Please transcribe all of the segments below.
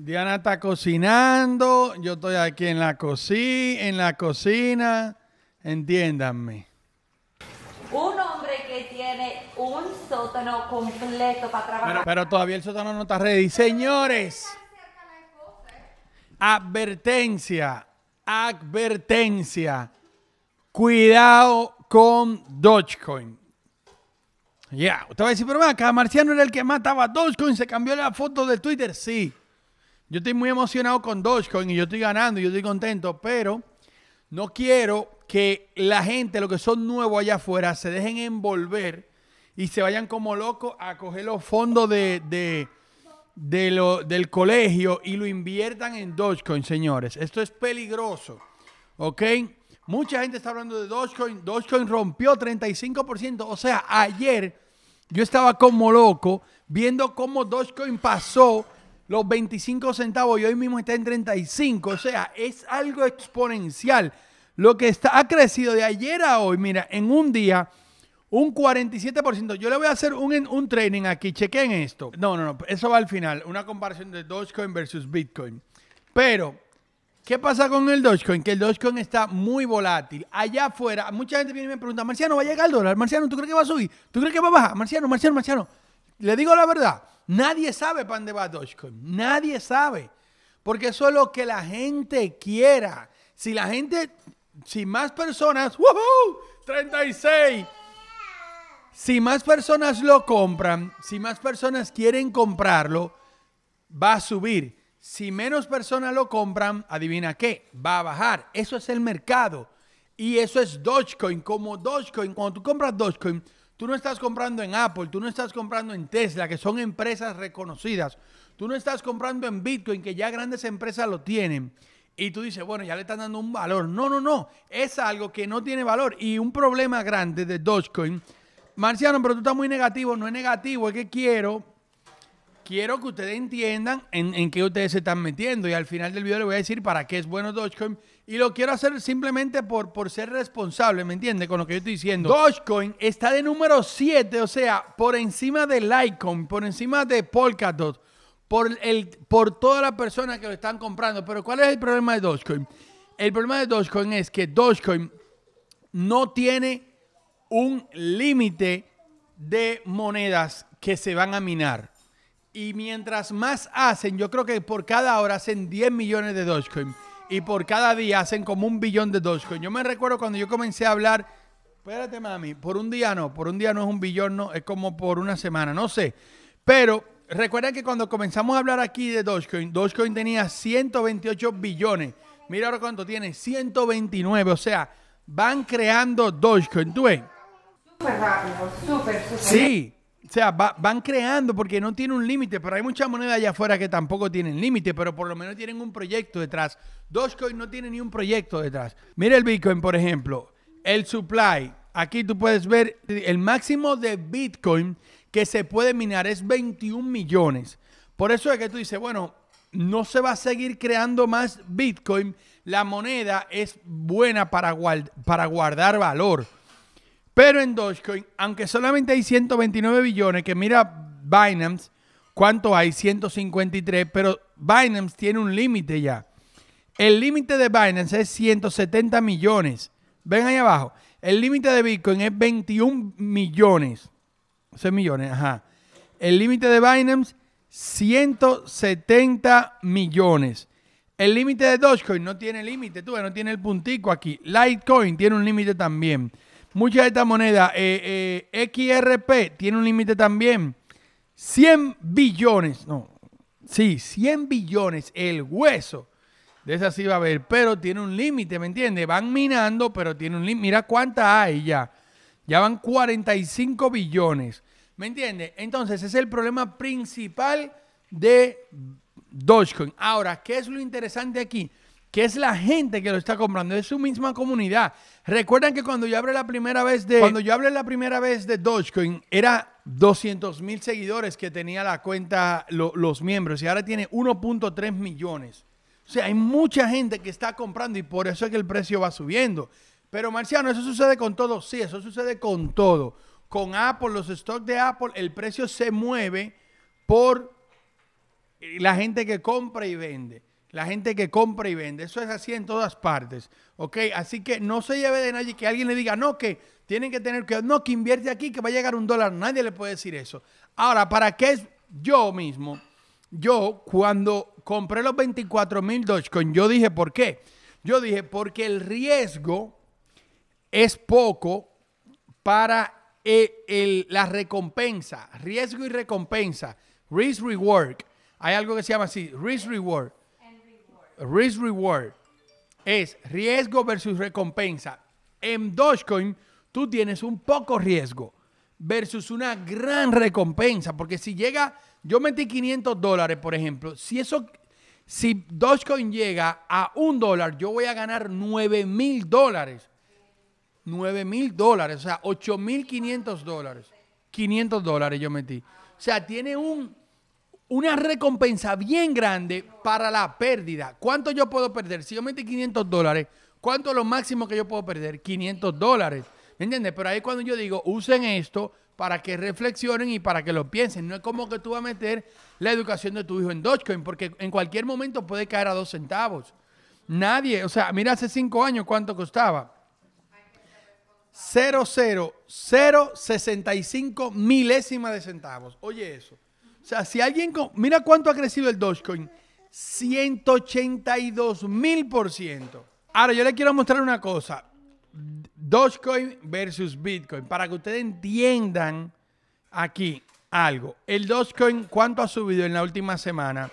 Diana está cocinando, yo estoy aquí en la cocina, en la cocina, entiéndanme. Un hombre que tiene un sótano completo para trabajar. Pero, todavía el sótano no está ready. Señores, advertencia, advertencia. Cuidado con Dogecoin. Ya, usted va a decir, pero acá Marciano era el que mataba Dogecoin, se cambió la foto de Twitter, sí. Yo estoy muy emocionado con Dogecoin y yo estoy ganando y yo estoy contento, pero no quiero que la gente, los que son nuevos allá afuera, se dejen envolver y se vayan como locos a coger los fondos de, lo, del colegio y lo inviertan en Dogecoin, señores. Esto es peligroso, ¿ok? Mucha gente está hablando de Dogecoin. Dogecoin rompió 35%. O sea, ayer yo estaba como loco viendo cómo Dogecoin pasó los 25 centavos y hoy mismo está en 35. O sea, es algo exponencial. Lo que está, ha crecido de ayer a hoy, mira, en un día, un 47%. Yo le voy a hacer un, un training aquí, chequen esto. No, no, no, eso va al final, una comparación de Dogecoin versus Bitcoin. Pero, ¿qué pasa con el Dogecoin? Que el Dogecoin está muy volátil. Allá afuera, mucha gente viene y me pregunta, Marciano, ¿va a llegar el dólar? Marciano, ¿tú crees que va a subir? ¿Tú crees que va a bajar? Marciano, Marciano, Marciano. Le digo la verdad Nadie sabe para dónde va Dogecoin. Nadie sabe. Porque eso es lo que la gente quiera. Si la gente, si más personas, ¡woohoo! 36. Si más personas lo compran, si más personas quieren comprarlo, va a subir. Si menos personas lo compran, adivina qué, va a bajar. Eso es el mercado. Y eso es Dogecoin. Como Dogecoin, cuando tú compras Dogecoin, Tú no estás comprando en Apple, tú no estás comprando en Tesla, que son empresas reconocidas. Tú no estás comprando en Bitcoin, que ya grandes empresas lo tienen. Y tú dices, bueno, ya le están dando un valor. No, no, no. Es algo que no tiene valor. Y un problema grande de Dogecoin. Marciano, pero tú estás muy negativo. No es negativo, es que quiero quiero que ustedes entiendan en, qué ustedes se están metiendo y al final del video les voy a decir para qué es bueno Dogecoin y lo quiero hacer simplemente por, por ser responsable, ¿me entiende? Con lo que yo estoy diciendo. Dogecoin está de número 7, o sea, por encima de Litecoin, por encima de Polkadot, por, el, por todas las personas que lo están comprando. Pero ¿cuál es el problema de Dogecoin? El problema de Dogecoin es que Dogecoin no tiene un límite de monedas que se van a minar. Y mientras más hacen, yo creo que por cada hora hacen 10 millones de Dogecoin. Y por cada día hacen como un billón de Dogecoin. Yo me recuerdo cuando yo comencé a hablar, espérate mami, por un día no, por un día no es un billón, no, es como por una semana, no sé. Pero recuerden que cuando comenzamos a hablar aquí de Dogecoin, Dogecoin tenía 128 billones. Mira ahora cuánto tiene, 129. O sea, van creando Dogecoin. ¿Tú ves? Súper rápido, súper, súper. Sí. O sea, van creando porque no tiene un límite, pero hay muchas monedas allá afuera que tampoco tienen límite, pero por lo menos tienen un proyecto detrás. Dogecoin no tiene ni un proyecto detrás. Mira el Bitcoin, por ejemplo, el supply. Aquí tú puedes ver el máximo de Bitcoin que se puede minar es 21 millones. Por eso es que tú dices, bueno, no se va a seguir creando más Bitcoin. La moneda es buena para, para guardar valor. Pero en Dogecoin, aunque solamente hay 129 billones, que mira Binance, ¿cuánto hay? 153, pero Binance tiene un límite ya. El límite de Binance es 170 millones. Ven ahí abajo. El límite de Bitcoin es 21 millones. 6 millones, ajá. El límite de Binance, 170 millones. El límite de Dogecoin no tiene límite, tú no tiene el puntico aquí. Litecoin tiene un límite también mucha de esta moneda. Eh, eh, XRP tiene un límite también. 100 billones. No, sí, 100 billones. El hueso. De esa sí va a haber, pero tiene un límite, ¿me entiende Van minando, pero tiene un límite. Mira cuánta hay ya. Ya van 45 billones. ¿Me entiende Entonces, ese es el problema principal de Dogecoin. Ahora, ¿qué es lo interesante aquí? que es la gente que lo está comprando, es su misma comunidad. Recuerdan que cuando yo hablé la primera vez de cuando yo hablé la primera vez de Dogecoin era 200 mil seguidores que tenía la cuenta los miembros y ahora tiene 1.3 millones. O sea, hay mucha gente que está comprando y por eso es que el precio va subiendo. Pero Marciano, ¿eso sucede con todo? Sí, eso sucede con todo. Con Apple, los stocks de Apple, el precio se mueve por la gente que compra y vende la gente que compra y vende. Eso es así en todas partes. ¿Ok? Así que no se lleve de nadie que alguien le diga, no, que tienen que tener que, no, que invierte aquí, que va a llegar un dólar. Nadie le puede decir eso. Ahora, ¿para qué es yo mismo? Yo, cuando compré los 24 mil Dogecoin, yo dije, ¿por qué? Yo dije, porque el riesgo es poco para eh, la recompensa. Riesgo y recompensa. Risk reward. Hay algo que se llama así, risk reward risk reward es riesgo versus recompensa. En Dogecoin tú tienes un poco riesgo versus una gran recompensa, porque si llega, yo metí 500 dólares, por ejemplo, si eso, si Dogecoin llega a un dólar, yo voy a ganar 9 mil dólares. 9 mil dólares, o sea, 8 mil 500 dólares. 500 dólares yo metí. O sea, tiene un una recompensa bien grande para la pérdida. ¿Cuánto yo puedo perder? Si yo metí 500 dólares, ¿cuánto es lo máximo que yo puedo perder? 500 dólares. ¿Me entiendes? Pero ahí cuando yo digo, usen esto para que reflexionen y para que lo piensen. No es como que tú vas a meter la educación de tu hijo en Dogecoin, porque en cualquier momento puede caer a dos centavos. Nadie, o sea, mira hace cinco años cuánto costaba. 0,0065 milésima de centavos. Oye eso. O sea, si alguien... mira cuánto ha crecido el Dogecoin. 182 mil por ciento. Ahora, yo le quiero mostrar una cosa. Dogecoin versus Bitcoin. Para que ustedes entiendan aquí algo. El Dogecoin, ¿cuánto ha subido en la última semana?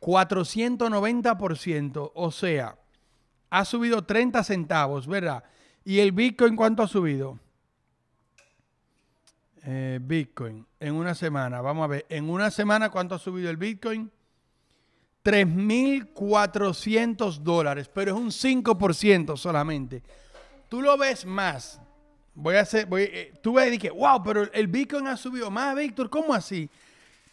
490%. O sea, ha subido 30 centavos, ¿verdad? ¿Y el Bitcoin cuánto ha subido? Eh, Bitcoin en una semana. Vamos a ver. En una semana, ¿cuánto ha subido el Bitcoin? 3.400 dólares, pero es un 5% solamente. Tú lo ves más. Voy a hacer, voy, eh, tú ves y dices, wow, pero el Bitcoin ha subido más, Víctor, ¿cómo así?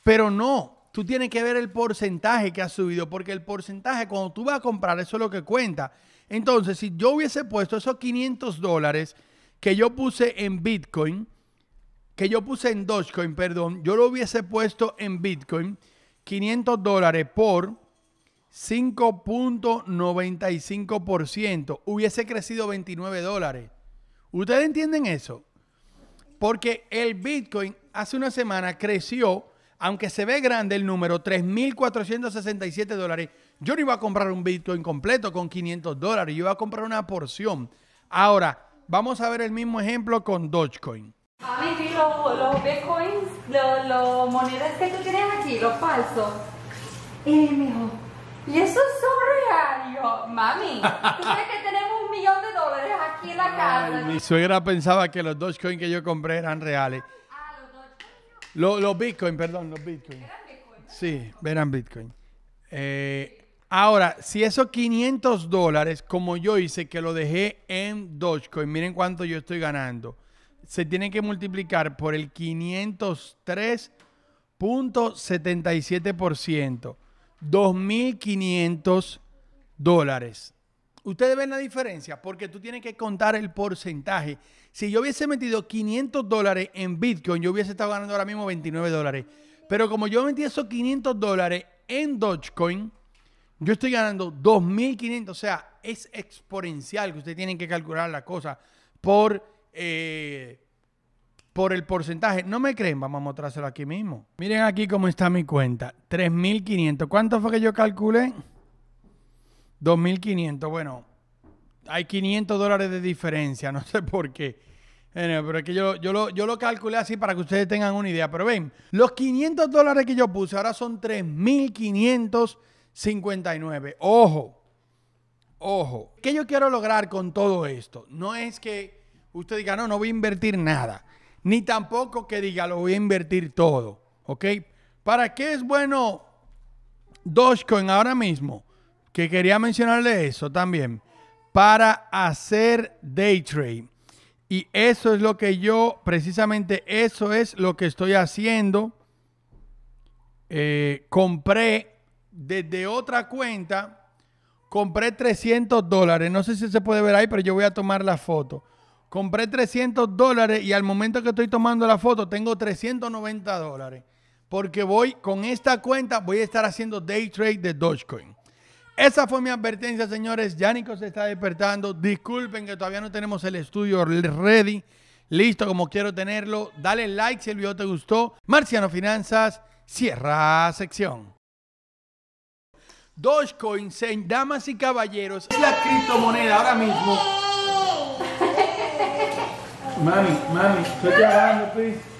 Pero no, tú tienes que ver el porcentaje que ha subido, porque el porcentaje cuando tú vas a comprar, eso es lo que cuenta. Entonces, si yo hubiese puesto esos 500 dólares que yo puse en Bitcoin, que yo puse en Dogecoin, perdón, yo lo hubiese puesto en Bitcoin 500 dólares por 5.95%. Hubiese crecido 29 dólares. ¿Ustedes entienden eso? Porque el Bitcoin hace una semana creció, aunque se ve grande el número, 3.467 dólares. Yo no iba a comprar un Bitcoin completo con 500 dólares, yo iba a comprar una porción. Ahora, vamos a ver el mismo ejemplo con Dogecoin. Mami, vi los, bitcoins, los monedas que tú tienes aquí, los falsos. Y me dijo, ¿y eso es real? mami, ¿tú crees que tenemos un millón de dólares aquí en la casa? mi suegra pensaba que los Dogecoin que yo compré eran reales. Ah, los Dogecoin. los Bitcoin, perdón, los bitcoins. Sí, eran bitcoins. Eh, ahora, si esos 500 dólares, como yo hice, que lo dejé en Dogecoin, miren cuánto yo estoy ganando se tiene que multiplicar por el 503.77%. 2.500 dólares. Ustedes ven la diferencia porque tú tienes que contar el porcentaje. Si yo hubiese metido 500 dólares en Bitcoin, yo hubiese estado ganando ahora mismo 29 dólares. Pero como yo metí esos 500 dólares en Dogecoin, yo estoy ganando 2.500. O sea, es exponencial que ustedes tienen que calcular la cosa por eh, por el porcentaje. ¿No me creen? Vamos a mostrárselo aquí mismo. Miren aquí cómo está mi cuenta. 3.500. ¿Cuánto fue que yo calculé? 2.500. Bueno, hay 500 dólares de diferencia. No sé por qué. pero es que yo, yo, lo, yo lo calculé así para que ustedes tengan una idea. Pero ven, los 500 dólares que yo puse ahora son 3.559. Ojo, ojo. ¿Qué yo quiero lograr con todo esto? No es que usted diga, no, no voy a invertir nada. Ni tampoco que diga, lo voy a invertir todo. ¿Ok? ¿Para qué es bueno Dogecoin ahora mismo? Que quería mencionarle eso también. Para hacer day trade. Y eso es lo que yo, precisamente eso es lo que estoy haciendo. Eh, compré desde otra cuenta, compré 300 dólares. No sé si se puede ver ahí, pero yo voy a tomar la foto compré 300 dólares y al momento que estoy tomando la foto tengo 390 dólares. Porque voy con esta cuenta, voy a estar haciendo day trade de Dogecoin. Esa fue mi advertencia, señores. Yannico se está despertando. Disculpen que todavía no tenemos el estudio ready. Listo como quiero tenerlo. Dale like si el video te gustó. Marciano Finanzas, cierra sección. Dogecoin, damas y caballeros, es la criptomoneda ahora mismo Mommy, mommy, put your on the please.